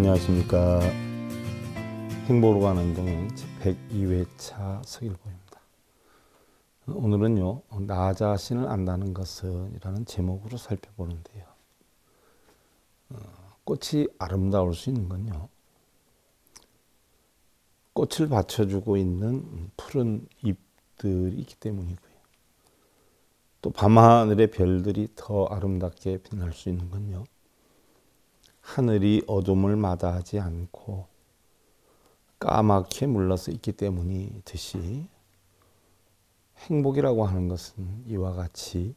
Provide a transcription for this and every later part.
안녕하십니까. 행보로 가는 동행 1 0 2회차 서일보입니다. 오늘은요, 나 자신을 안다는 것은 이라는 제목으로 살펴보는데요. 어, 꽃이 아름다울 수 있는 건요, 꽃을 받쳐주고 있는 푸른 잎들이 있기 때문이고요. 또 밤하늘의 별들이 더 아름답게 빛날 수 있는 건요, 하늘이 어둠을 마다하지 않고 까맣게 물러서 있기 때문이듯이 행복이라고 하는 것은 이와 같이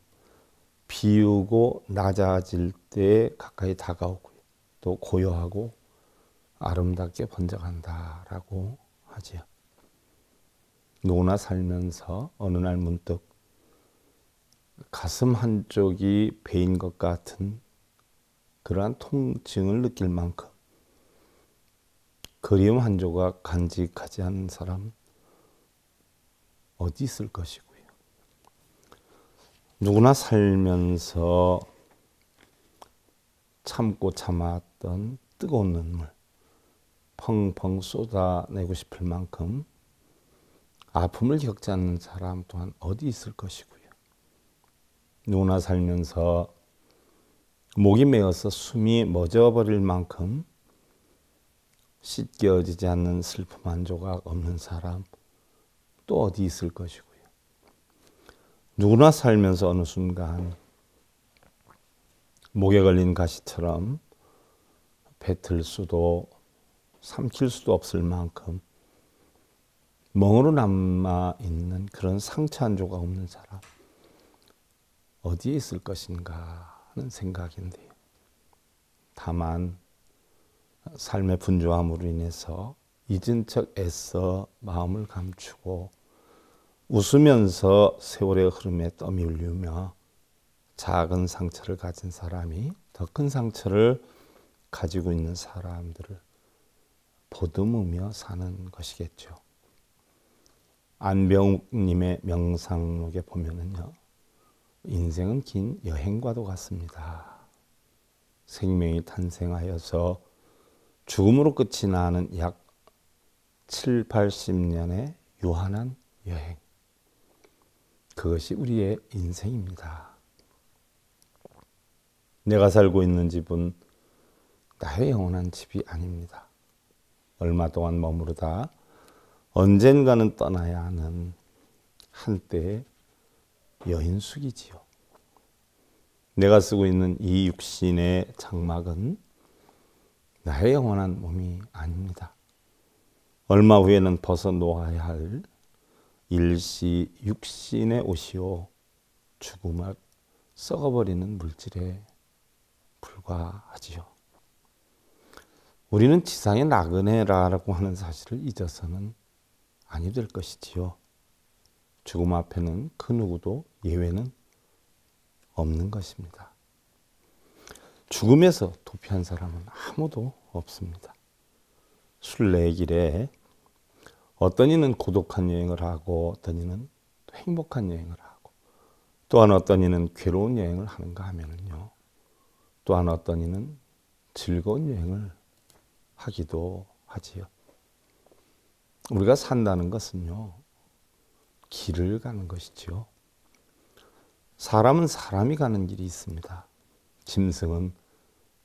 비우고 낮아질 때 가까이 다가오고또 고요하고 아름답게 번져간다라고 하지요. 노나 살면서 어느 날 문득 가슴 한쪽이 베인 것 같은 그러한 통증을 느낄 만큼 그리움 한 조각 간직하지 않은 사람 어디 있을 것이고요. 누구나 살면서 참고 참았던 뜨거운 눈물 펑펑 쏟아내고 싶을 만큼 아픔을 겪지 않는 사람 또한 어디 있을 것이고요. 누구나 살면서 목이 메어서 숨이 멎어버릴 만큼 씻겨지지 않는 슬픔 한 조각 없는 사람 또 어디 있을 것이고요. 누구나 살면서 어느 순간 목에 걸린 가시처럼 뱉을 수도 삼킬 수도 없을 만큼 멍으로 남아 있는 그런 상처 한 조각 없는 사람 어디에 있을 것인가 하는 생각인데 다만 삶의 분주함으로 인해서 잊은 척 애써 마음을 감추고 웃으면서 세월의 흐름에 떠밀리며 작은 상처를 가진 사람이 더 큰 상처를 가지고 있는 사람들을 보듬으며 사는 것이겠죠. 안병욱님의 명상록에 보면은요. 인생은 긴 여행과도 같습니다. 생명이 탄생하여서 죽음으로 끝이 나는 약 7, 80년의 요한한 여행. 그것이 우리의 인생입니다. 내가 살고 있는 집은 나의 영원한 집이 아닙니다. 얼마 동안 머무르다 언젠가는 떠나야 하는 한때의 여인숙이지요. 내가 쓰고 있는 이 육신의 장막은 나의 영원한 몸이 아닙니다. 얼마 후에는 벗어 놓아야 할 일시 육신의 옷이요 죽음을 썩어버리는 물질에 불과하지요. 우리는 지상의 나그네라고 하는 사실을 잊어서는 아니 될 것이지요. 죽음 앞에는 그 누구도 예외는 없는 것입니다. 죽음에서 도피한 사람은 아무도 없습니다. 순례 길에 어떤 이는 고독한 여행을 하고 어떤 이는 행복한 여행을 하고 또한 어떤 이는 괴로운 여행을 하는가 하면요 또한 어떤 이는 즐거운 여행을 하기도 하지요. 우리가 산다는 것은요. 길을 가는 것이지요. 사람은 사람이 가는 길이 있습니다. 짐승은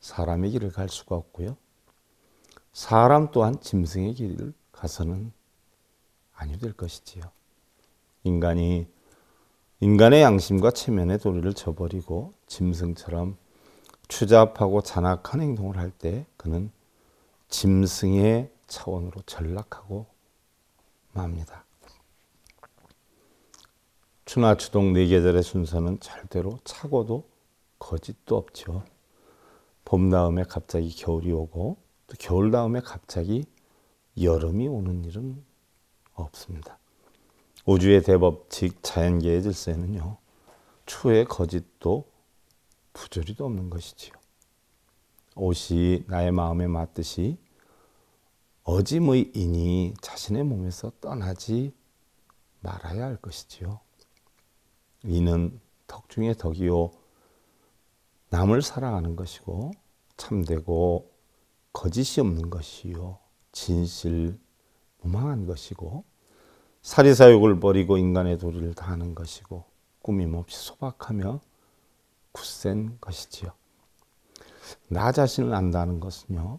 사람의 길을 갈 수가 없고요. 사람 또한 짐승의 길을 가서는 아니 될 것이지요. 인간이 인간의 양심과 체면의 도리를 저버리고 짐승처럼 추잡하고 잔악한 행동을 할 때 그는 짐승의 차원으로 전락하고 맙니다. 추나 추동 네 계절의 순서는 절대로 차고도 거짓도 없죠. 봄 다음에 갑자기 겨울이 오고 또 겨울 다음에 갑자기 여름이 오는 일은 없습니다. 우주의 대법칙 자연계의 질서에는요. 추의 거짓도 부조리도 없는 것이지요. 옷이 나의 마음에 맞듯이 어짐의 인이 자신의 몸에서 떠나지 말아야 할 것이지요. 이는 덕 중에 덕이요 남을 사랑하는 것이고 참되고 거짓이 없는 것이요 진실 무망한 것이고 사리사욕을 버리고 인간의 도리를 다하는 것이고 꾸밈없이 소박하며 굳센 것이지요. 나 자신을 안다는 것은요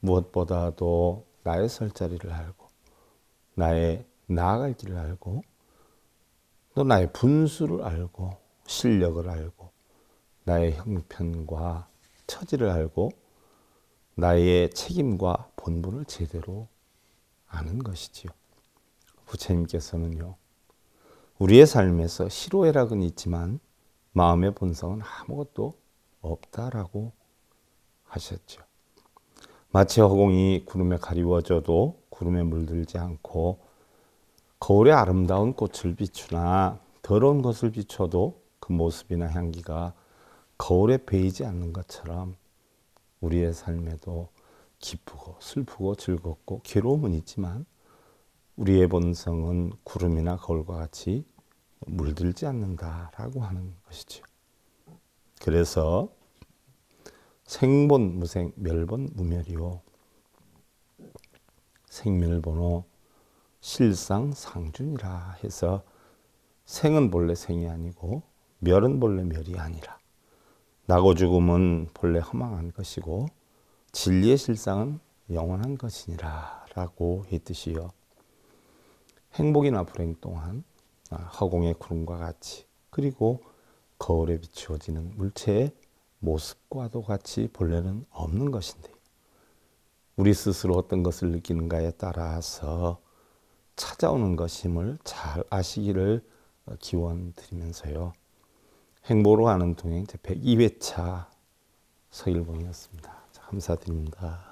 무엇보다도 나의 설 자리를 알고 나의 나아갈 길을 알고 또 나의 분수를 알고 실력을 알고 나의 형편과 처지를 알고 나의 책임과 본분을 제대로 아는 것이지요. 부처님께서는요. 우리의 삶에서 희로애락은 있지만 마음의 본성은 아무것도 없다라고 하셨죠. 마치 허공이 구름에 가리워져도 구름에 물들지 않고 거울의 아름다운 꽃을 비추나 더러운 것을 비춰도 그 모습이나 향기가 거울에 베이지 않는 것처럼 우리의 삶에도 기쁘고 슬프고 즐겁고 괴로움은 있지만 우리의 본성은 구름이나 거울과 같이 물들지 않는다라고 하는 것이죠. 그래서 생본 무생 멸본 무멸이요 생멸번호 실상 상준이라 해서 생은 본래 생이 아니고 멸은 본래 멸이 아니라 나고 죽음은 본래 허망한 것이고 진리의 실상은 영원한 것이니라 라고 했듯이요. 행복이나 불행 또한 아, 허공의 구름과 같이 그리고 거울에 비추어지는 물체의 모습과도 같이 본래는 없는 것인데 우리 스스로 어떤 것을 느끼는가에 따라서 찾아오는 것임을 잘 아시기를 어, 기원 드리면서요. 행보로 하는 동행 제 102회차 서일봉이었습니다. 감사드립니다.